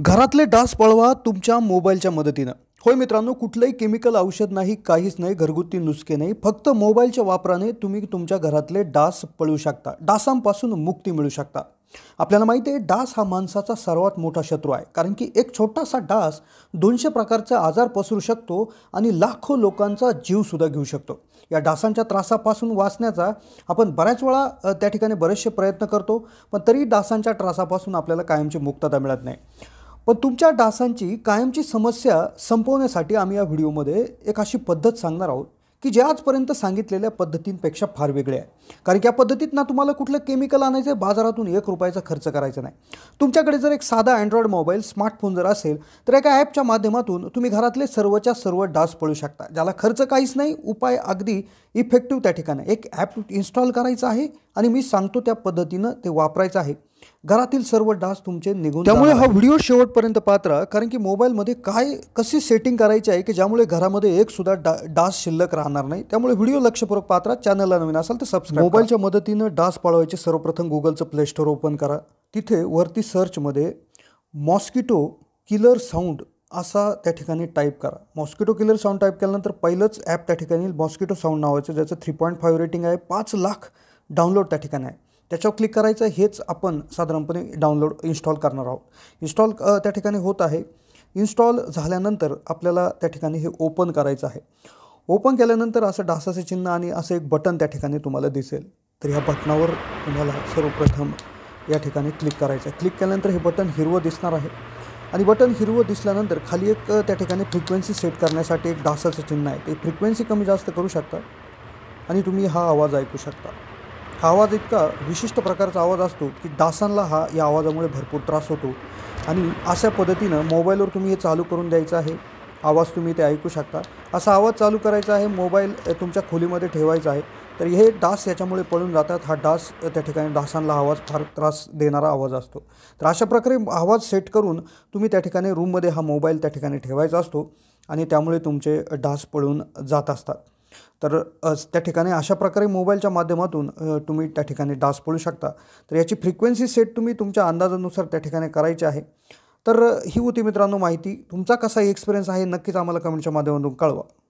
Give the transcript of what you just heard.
घरातले डास पळवा तुमच्या मोबाईलच्या मदतीनं होय मित्रांनो कुठलंही केमिकल औषध नाही काहीच नाही घरगुती नुसके नाही फक्त मोबाईलच्या वापराने तुम्ही तुमच्या घरातले डास पळू शकता डासांपासून मुक्ती मिळू शकता आपल्याला माहिती आहे डास हा माणसाचा सर्वात मोठा शत्रू आहे कारण की एक छोटासा डास दोनशे प्रकारचा आजार पसरू शकतो आणि लाखो लोकांचा जीवसुद्धा घेऊ शकतो या डासांच्या त्रासापासून वाचण्याचा आपण बऱ्याच वेळा त्या ठिकाणी बरेचसे प्रयत्न करतो पण तरी डासांच्या त्रासापासून आपल्याला कायमची मुक्तता मिळत नाही पण तुमच्या डासांची कायमची समस्या संपवण्यासाठी आम्ही या व्हिडिओमध्ये एक अशी पद्धत सांगणार आहोत की जे आजपर्यंत सांगितलेल्या पद्धतींपेक्षा फार वेगळे आहे कारण की या पद्धतीत ना तुम्हाला कुठलं केमिकल आणायचं आहे बाजारातून एक रुपयाचा खर्च करायचा नाही तुमच्याकडे जर एक साधा अँड्रॉइड मोबाईल स्मार्टफोन जर असेल तर एका ॲपच्या माध्यमातून तुम्ही घरातले सर्वच्या सर्व डास पळू शकता ज्याला खर्च काहीच नाही उपाय अगदी इफेक्टिव्ह त्या ठिकाणी एक ॲप इन्स्टॉल करायचं आहे आणि मी सांगतो त्या पद्धतीनं ते वापरायचं आहे घरातील सर्व डास तुमचे निघून त्यामुळे हा व्हिडिओ शेवटपर्यंत पात्रा कारण की मोबाईलमध्ये काय कशी सेटिंग करायची आहे की ज्यामुळे घरामध्ये एक सुद्धा डा डास शिल्लक राहणार नाही त्यामुळे व्हिडिओ लक्षपूर्वक पात्रा चॅनलला नवीन असाल तर सबस्क्राईब मोबाईलच्या मदतीनं डास पाळवायचे सर्वप्रथम गुगलचं प्ले स्टोअर ओपन करा तिथे वरती सर्चमध्ये मॉस्किटो किलर साऊंड असा त्या ठिकाणी टाईप करा मॉस्किटो किलर साऊंड टाईप केल्यानंतर पहिलंच ॲप त्या ठिकाणी मॉस्किटो साऊंड नावायचं ज्याचं थ्री पॉईंट फाईव्ह रेटिंग आहे पाच लाख डाउनलोड त्या ठिकाणी आहे त्याच्यावर क्लिक करायचं हेच आपण साधारणपणे डाउनलोड इन्स्टॉल करणार आहोत इन्स्टॉल त्या ठिकाणी होत आहे इन्स्टॉल झाल्यानंतर आपल्याला त्या ठिकाणी हे ओपन करायचं आहे ओपन केल्यानंतर असं डासाचे चिन्ह आणि असं एक बटन त्या ठिकाणी तुम्हाला दिसेल तर ह्या बटनावर तुम्हाला सर्वप्रथम या ठिकाणी क्लिक करायचं आहे क्लिक केल्यानंतर हे बटन हिरवं दिसणार आहे आणि बटन हिरवं दिसल्यानंतर खाली एक त्या ठिकाणी फ्रिक्वेन्सी सेट करण्यासाठी एक डासाचं चिन्ह आहे ते फ्रिक्वेन्सी कमी जास्त करू शकता आणि तुम्ही हा आवाज ऐकू शकता हा आवाज इतका विशिष्ट प्रकारचा आवाज असतो की डासांना हा या आवाजामुळे भरपूर त्रास होतो आणि अशा पद्धतीनं मोबाईलवर तुम्ही हे चालू करून द्यायचं आहे आवाज तुम्ही ते ऐकू शकता असा आवाज चालू करायचा आहे मोबाईल तुमच्या खोलीमध्ये ठेवायचा आहे तर हे डास याच्यामुळे पळून जातात हा डास त्या ठिकाणी डासांना आवाज फार त्रास देणारा आवाज असतो तर अशा प्रकारे आवाज सेट करून तुम्ही त्या ठिकाणी रूममध्ये हा मोबाईल त्या ठिकाणी ठेवायचा असतो आणि त्यामुळे तुमचे डास पळून जात असतात तर त्या ठिकाणी अशा प्रकारे मोबाईलच्या माध्यमातून तुम्ही त्या ठिकाणी डास पळू शकता तर याची फ्रिक्वेन्सी सेट तुम्ही तुमच्या अंदाजानुसार त्या ठिकाणी करायची आहे तर ही होती मित्रांनो माहिती तुमचा कसा एक्सपिरियन्स आहे नक्कीच आम्हाला कमेंटच्या माध्यमातून कळवा